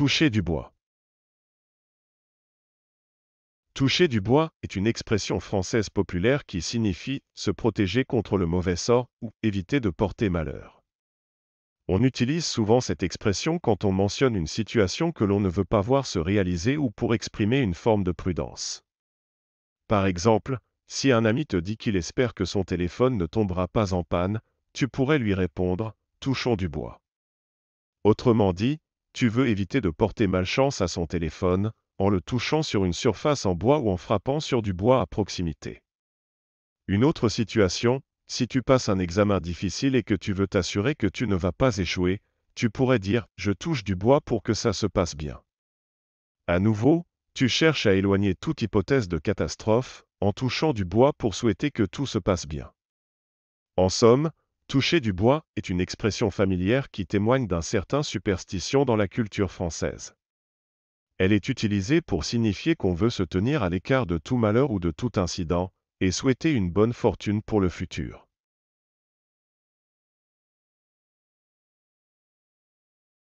Toucher du bois. Toucher du bois est une expression française populaire qui signifie se protéger contre le mauvais sort ou éviter de porter malheur. On utilise souvent cette expression quand on mentionne une situation que l'on ne veut pas voir se réaliser ou pour exprimer une forme de prudence. Par exemple, si un ami te dit qu'il espère que son téléphone ne tombera pas en panne, tu pourrais lui répondre ⁇ Touchons du bois ⁇ Autrement dit, tu veux éviter de porter malchance à son téléphone en le touchant sur une surface en bois ou en frappant sur du bois à proximité. Une autre situation, si tu passes un examen difficile et que tu veux t'assurer que tu ne vas pas échouer, tu pourrais dire ⁇ Je touche du bois pour que ça se passe bien ⁇ À nouveau, tu cherches à éloigner toute hypothèse de catastrophe en touchant du bois pour souhaiter que tout se passe bien. En somme, Toucher du bois est une expression familière qui témoigne d'un certain superstition dans la culture française. Elle est utilisée pour signifier qu'on veut se tenir à l'écart de tout malheur ou de tout incident, et souhaiter une bonne fortune pour le futur.